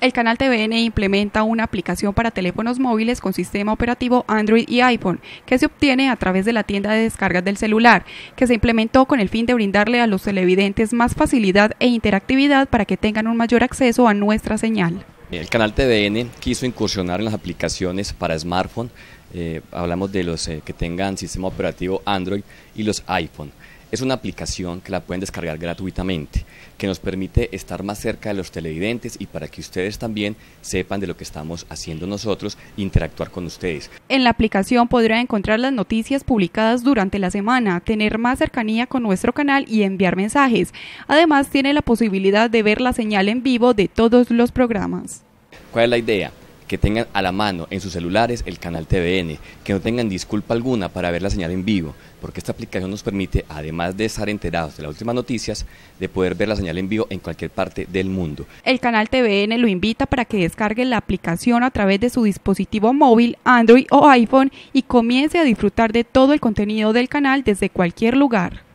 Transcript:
El canal TVN implementa una aplicación para teléfonos móviles con sistema operativo Android y iPhone, que se obtiene a través de la tienda de descargas del celular, que se implementó con el fin de brindarle a los televidentes más facilidad e interactividad para que tengan un mayor acceso a nuestra señal. El canal TVN quiso incursionar en las aplicaciones para smartphone eh, hablamos de los eh, que tengan sistema operativo Android y los iPhone. Es una aplicación que la pueden descargar gratuitamente, que nos permite estar más cerca de los televidentes y para que ustedes también sepan de lo que estamos haciendo nosotros, interactuar con ustedes. En la aplicación podrán encontrar las noticias publicadas durante la semana, tener más cercanía con nuestro canal y enviar mensajes. Además, tiene la posibilidad de ver la señal en vivo de todos los programas. ¿Cuál es la idea? que tengan a la mano en sus celulares el canal TVN, que no tengan disculpa alguna para ver la señal en vivo, porque esta aplicación nos permite, además de estar enterados de las últimas noticias, de poder ver la señal en vivo en cualquier parte del mundo. El canal TVN lo invita para que descargue la aplicación a través de su dispositivo móvil, Android o iPhone y comience a disfrutar de todo el contenido del canal desde cualquier lugar.